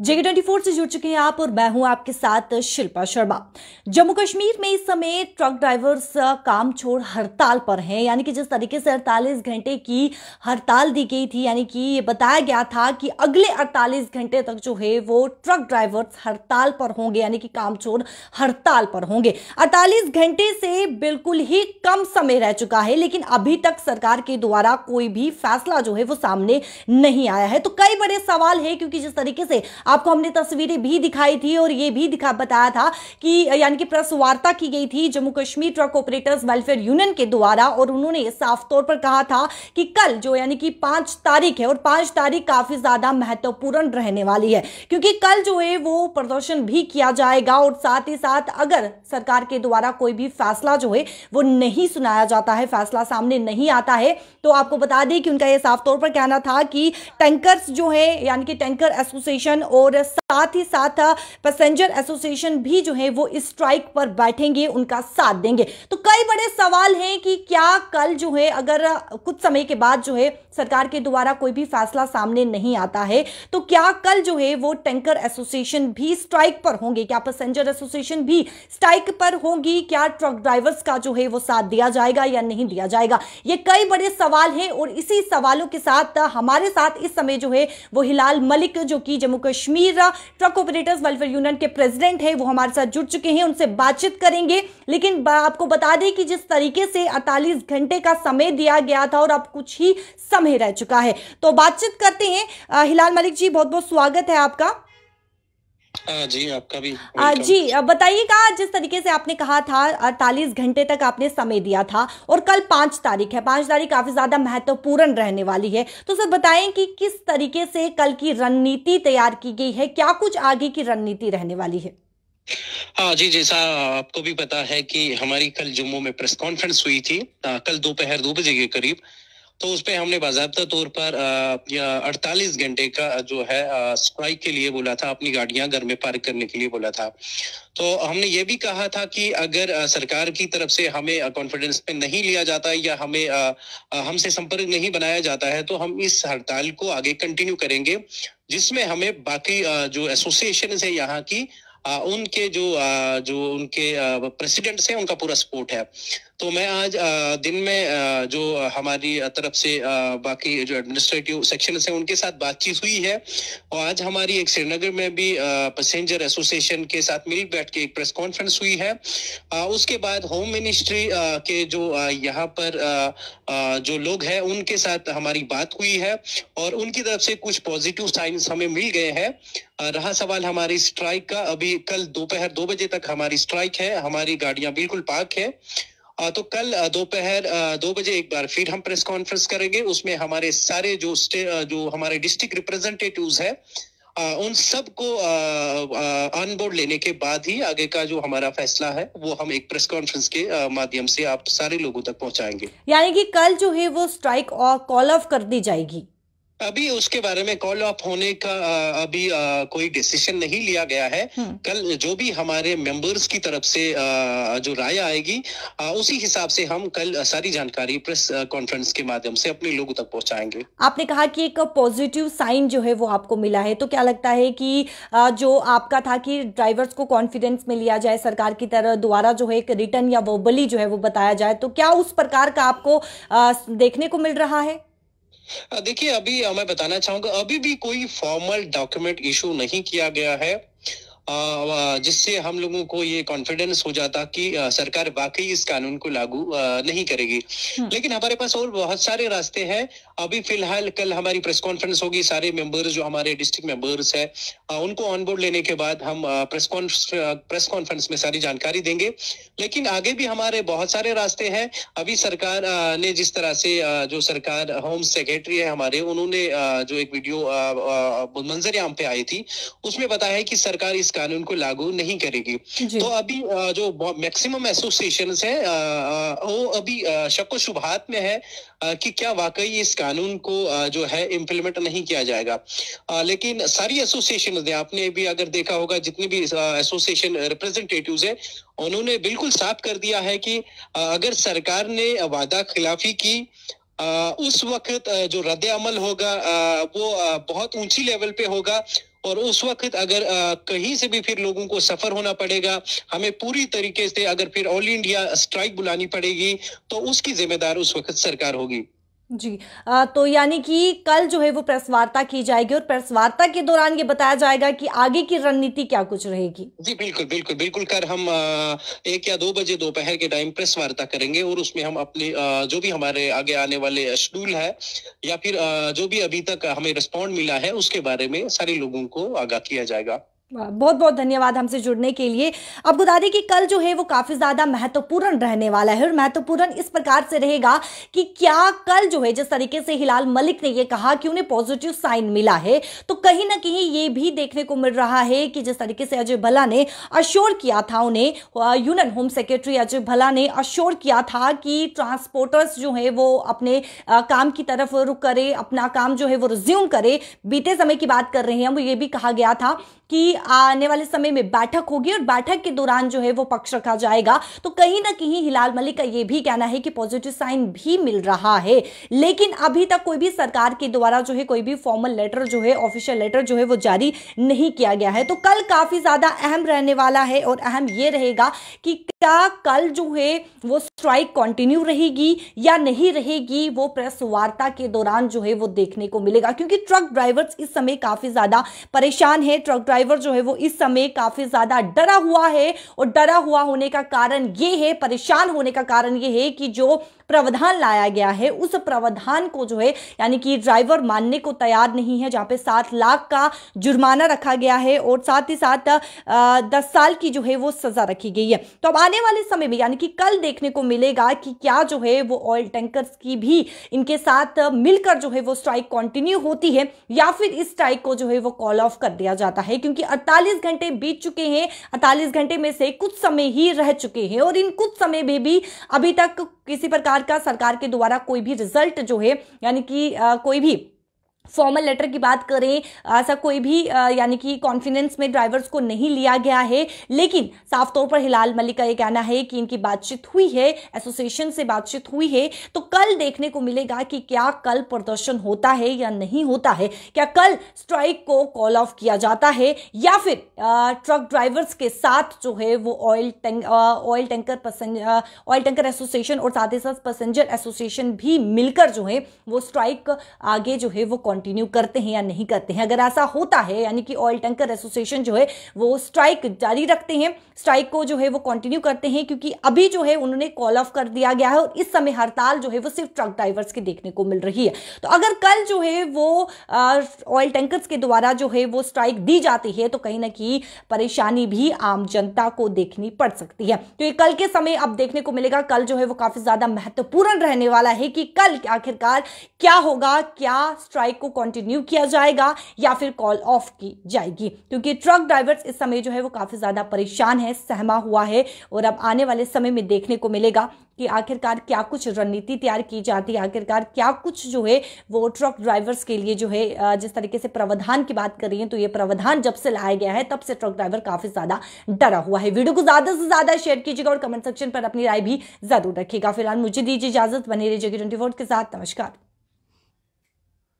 JK twenty four से जुड़ चुके हैं आप और मैं हूं आपके साथ शिल्पा शर्मा जम्मू कश्मीर में इस समय ट्रक ड्राइवर्स काम छोड़ हड़ताल पर हैं यानी कि जिस तरीके से अड़तालीस घंटे की हड़ताल दी गई थी यानी कि ये बताया गया था कि अगले अड़तालीस घंटे तक जो है वो ट्रक ड्राइवर्स हड़ताल पर होंगे यानी कि काम छोड़ हड़ताल पर होंगे अड़तालीस घंटे से बिल्कुल ही कम समय रह चुका है लेकिन अभी तक सरकार के द्वारा कोई भी फैसला जो है वो सामने नहीं आया है तो कई बड़े सवाल है क्योंकि जिस तरीके से आपको हमने तस्वीरें भी दिखाई थी और ये भी दिखा बताया था कि यानी कि प्रेस वार्ता की गई थी Jammu Kashmir truck operators welfare union के द्वारा और उन्होंने साफ तौर पर कहा था कि कल जो यानी कि पांच तारीख है और पांच तारीख काफी ज्यादा महत्वपूर्ण रहने वाली है क्योंकि कल जो है वो प्रदर्शन भी किया जाएगा और साथ ही साथ अगर सरकार के द्वारा कोई भी फैसला जो है वो नहीं सुनाया जाता है फैसला सामने नहीं आता है तो आपको बता दें कि उनका यह साफ तौर पर कहना था कि टैंकर्स जो है यानी कि टैंकर एसोसिएशन और साथ ही साथ पैसेंजर एसोसिएशन भी जो है वो इस स्ट्राइक पर बैठेंगे उनका साथ देंगे तो कई बड़े सवाल हैं कि क्या कल जो है अगर कुछ समय के बाद जो है सरकार के द्वारा कोई भी फैसला सामने नहीं आता है तो क्या कल जो है वो टैंकर एसोसिएशन भी स्ट्राइक पर होंगे क्या पैसेंजर एसोसिएशन भी स्ट्राइक पर होगी क्या ट्रक ड्राइवर्स का जो है वो साथ दिया जाएगा या नहीं दिया जाएगा ये कई बड़े सवाल हैं और इसी सवालों के साथ हमारे साथ इस समय जो है वो हिलाल मलिक जो कि Jammu Kashmir Kashmir truck operators welfare union के प्रेसिडेंट है वो हमारे साथ जुड़ चुके हैं उनसे बातचीत करेंगे लेकिन आपको बता दें कि जिस तरीके से अड़तालीस घंटे का समय दिया गया था और अब कुछ ही समय रह चुका है तो बातचीत करते हैं हिलाल मलिक जी बहुत बहुत स्वागत है आपका जी आपका भी जी बताइए कहा जिस तरीके से आपने कहा था अड़तालीस घंटे तक आपने समय दिया था और कल पांच तारीख है पांच तारीख काफ़ी ज़्यादा महत्वपूर्ण रहने वाली है तो सर बताएं कि किस तरीके से कल की रणनीति तैयार की गई है क्या कुछ आगे की रणनीति रहने वाली है हाँ जी जैसा आपको भी पता है कि हमारी कल जम्मू में प्रेस कॉन्फ्रेंस हुई थी कल दोपहर दो बजे के करीब तो उस पर हमने बाबा तौर पर अड़तालीस घंटे का जो है स्ट्राइक के लिए बोला था अपनी गाड़ियां घर में पार्क करने के लिए बोला था तो हमने ये भी कहा था कि अगर सरकार की तरफ से हमें कॉन्फिडेंस में नहीं लिया जाता है या हमें हमसे संपर्क नहीं बनाया जाता है तो हम इस हड़ताल को आगे कंटिन्यू करेंगे जिसमें हमें बाकी जो एसोसिएशन है यहाँ की आ, उनके जो आ, जो उनके प्रेसिडेंट से उनका पूरा सपोर्ट है तो मैं आज आ, दिन में जो हमारी तरफ से बाकी जो एडमिनिस्ट्रेटिव सेक्शन से उनके साथ बातचीत हुई है और आज हमारी एक श्रीनगर में भी पैसेंजर एसोसिएशन के साथ मिल बैठ के एक प्रेस कॉन्फ्रेंस हुई है उसके बाद होम मिनिस्ट्री के जो यहाँ पर जो लोग हैं उनके साथ हमारी बात हुई है और उनकी तरफ से कुछ पॉजिटिव साइंस हमें मिल गए हैं रहा सवाल हमारी स्ट्राइक का अभी कल दोपहर दो बजे तक हमारी स्ट्राइक है हमारी गाड़ियां बिल्कुल पार्क है तो कल दोपहर दो बजे एक बार फिर हम प्रेस कॉन्फ्रेंस करेंगे उसमें हमारे सारे जो जो हमारे डिस्ट्रिक्ट रिप्रेजेंटेटिव्स है उन सब को ऑन बोर्ड लेने के बाद ही आगे का जो हमारा फैसला है वो हम एक प्रेस कॉन्फ्रेंस के माध्यम से आप सारे लोगों तक पहुंचाएंगे यानी कि कल जो है वो स्ट्राइक और कॉल ऑफ कर दी जाएगी अभी उसके बारे में कॉल ऑफ होने का अभी कोई डिसीजन नहीं लिया गया है हम्म। कल जो भी हमारे मेंबर्स की तरफ से जो राय आएगी उसी हिसाब से हम कल सारी जानकारी प्रेस कॉन्फ्रेंस के माध्यम से अपने लोगों तक पहुंचाएंगे आपने कहा कि एक पॉजिटिव साइन जो है वो आपको मिला है तो क्या लगता है कि जो आपका था कि ड्राइवर्स को कॉन्फिडेंस में लिया जाए सरकार की तरह द्वारा जो है एक रिटर्न या वर्बली जो है वो बताया जाए तो क्या उस प्रकार का आपको देखने को मिल रहा है हाँ, देखिए अभी मैं बताना चाहूंगा अभी भी कोई फॉर्मल डॉक्यूमेंट इशू नहीं किया गया है जिससे हम लोगों को ये कॉन्फिडेंस हो जाता कि सरकार वाकई इस कानून को लागू नहीं करेगी हम्म। लेकिन हमारे पास और बहुत सारे रास्ते हैं अभी फिलहाल कल हमारी प्रेस कॉन्फ्रेंस होगी सारे मेंबर्स जो हमारे डिस्ट्रिक्ट मेंबर्स है उनको ऑन बोर्ड लेने के बाद हम प्रेस प्रेस कॉन्फ्रेंस में सारी जानकारी देंगे लेकिन आगे भी हमारे बहुत सारे रास्ते हैं अभी सरकार ने जिस तरह से जो सरकार होम सेक्रेटरी है हमारे उन्होंने जो एक वीडियो मंजर आम पे आई थी उसमें बताया है कि सरकार इस कानून को लागू नहीं करेगी तो अभी जो मैक्सिमम एसोसिएशन है वो अभी शको शुभात में है कि क्या वाकई इस कानून को जो है इम्प्लीमेंट नहीं किया जाएगा लेकिन सारी एसोसिएशन आपने भी अगर देखा होगा जितनी भी एसोसिएशन रिप्रेजेंटेटिव है उन्होंने बिल्कुल साफ कर दिया है कि अगर सरकार ने वादा खिलाफी की उस वक्त जो रद्द अमल होगा वो बहुत ऊंची लेवल पे होगा और उस वक्त अगर कहीं से भी फिर लोगों को सफर होना पड़ेगा हमें पूरी तरीके से अगर फिर ऑल इंडिया स्ट्राइक बुलानी पड़ेगी तो उसकी जिम्मेदार उस वक्त सरकार होगी जी आ, तो यानी कि कल जो है वो प्रेस वार्ता की जाएगी और प्रेस वार्ता के दौरान ये बताया जाएगा कि आगे की रणनीति क्या कुछ रहेगी जी बिल्कुल बिल्कुल बिल्कुल कर हम एक या दो बजे दोपहर के टाइम प्रेस वार्ता करेंगे और उसमें हम अपने जो भी हमारे आगे आने वाले शेड्यूल है या फिर जो भी अभी तक हमें रिस्पॉन्ड मिला है उसके बारे में सारे लोगों को आगाह किया जाएगा बहुत बहुत धन्यवाद हमसे जुड़ने के लिए अब बता दें कि कल जो है वो काफ़ी ज़्यादा महत्वपूर्ण रहने वाला है और महत्वपूर्ण इस प्रकार से रहेगा कि क्या कल जो है जिस तरीके से हिलाल मलिक ने ये कहा कि उन्हें पॉजिटिव साइन मिला है तो कहीं ना कहीं ये भी देखने को मिल रहा है कि जिस तरीके से अजय भला ने अश्योर किया था उन्हें यूनियन होम सेक्रेटरी अजय भला ने अश्योर किया था कि ट्रांसपोर्टर्स जो है वो अपने काम की तरफ रुक करे अपना काम जो है वो रिज्यूम करे बीते समय की बात कर रहे हैं वो ये भी कहा गया था कि की आने वाले समय में बैठक होगी और बैठक के दौरान जो है वो पक्ष रखा जाएगा तो कहीं ना कहीं हिलाल मलिक का ये भी कहना है कि पॉजिटिव साइन भी मिल रहा है लेकिन अभी तक कोई भी सरकार के द्वारा जो है कोई भी फॉर्मल लेटर जो है ऑफिशियल लेटर जो है वो जारी नहीं किया गया है तो कल काफी ज्यादा अहम रहने वाला है और अहम ये रहेगा कि क्या कल जो है वो स्ट्राइक कंटिन्यू रहेगी या नहीं रहेगी वो प्रेस वार्ता के दौरान जो है वो देखने को मिलेगा क्योंकि ट्रक ड्राइवर्स इस समय काफी ज्यादा परेशान है ट्रक ड्राइवर जो है वो इस समय काफी ज्यादा डरा हुआ है और डरा हुआ होने का कारण ये है परेशान होने का कारण ये है कि जो प्रावधान लाया गया है उस प्रावधान को जो है यानी कि ड्राइवर मानने को तैयार नहीं है जहां पे सात लाख का जुर्माना रखा गया है और साथ ही साथ दस साल की जो है वो सजा रखी गई है तो अब आने वाले समय में यानी कि कल देखने को मिलेगा कि क्या जो है वो ऑयल टैंकर की भी इनके साथ मिलकर जो है वो स्ट्राइक कंटिन्यू होती है या फिर इस स्ट्राइक को जो है वो कॉल ऑफ कर दिया जाता है क्योंकि अड़तालीस घंटे बीत चुके हैं अड़तालीस घंटे में से कुछ समय ही रह चुके हैं और इन कुछ समय में भी अभी तक किसी प्रकार प्रकार का सरकार के द्वारा कोई भी रिजल्ट जो है यानी कि कोई भी फॉर्मल लेटर की बात करें ऐसा कोई भी यानी कि कॉन्फिडेंस में ड्राइवर्स को नहीं लिया गया है लेकिन साफ तौर पर हिलाल मलिक का ये कहना है कि इनकी बातचीत हुई है एसोसिएशन से बातचीत हुई है तो कल देखने को मिलेगा कि क्या कल प्रदर्शन होता है या नहीं होता है क्या कल स्ट्राइक को कॉल ऑफ किया जाता है या फिर ट्रक ड्राइवर्स के साथ जो है वो oil oil tanker oil tanker association और साथ ही साथ पैसेंजर एसोसिएशन भी मिलकर जो है वो स्ट्राइक आगे जो है वो कंटिन्यू करते हैं या नहीं करते हैं अगर ऐसा होता है यानी कि ऑयल टैंकर एसोसिएशन जो है वो स्ट्राइक जारी रखते हैं स्ट्राइक को जो है वो कंटिन्यू करते हैं क्योंकि अभी जो है उन्होंने कॉल ऑफ कर दिया गया है और इस समय हड़ताल जो है वो सिर्फ ट्रक ड्राइवर्स के देखने को मिल रही है तो अगर कल जो है वो ऑयल टैंकर्स के द्वारा जो है वो स्ट्राइक दी जाती है तो कहीं ना कहीं परेशानी भी आम जनता को देखनी पड़ सकती है तो ये कल के समय अब देखने को मिलेगा कल जो है वो काफी ज्यादा महत्वपूर्ण रहने वाला है कि कल आखिरकार क्या होगा क्या स्ट्राइक को कंटिन्यू किया जाएगा या फिर कॉल ऑफ की जाएगी क्योंकि ट्रक ड्राइवर्स इस समय जो है वो काफ़ी ज़्यादा परेशान है सहमा हुआ है और अब आने वाले समय में देखने को मिलेगा कि आखिरकार क्या कुछ रणनीति तैयार की जाती है आखिरकार क्या कुछ जो है वो ट्रक ड्राइवर्स के लिए जो है जिस तरीके से प्रावधान की बात कर रही है तो ये प्रावधान जब से लाया गया है तब से ट्रक ड्राइवर काफी ज्यादा डरा हुआ है वीडियो को ज्यादा से ज्यादा शेयर कीजिएगा और कमेंट सेक्शन पर अपनी राय भी जरूर रखिएगा फिलहाल मुझे दीजिए इजाजत बने रहिएगा ट्वेंटी के साथ नमस्कार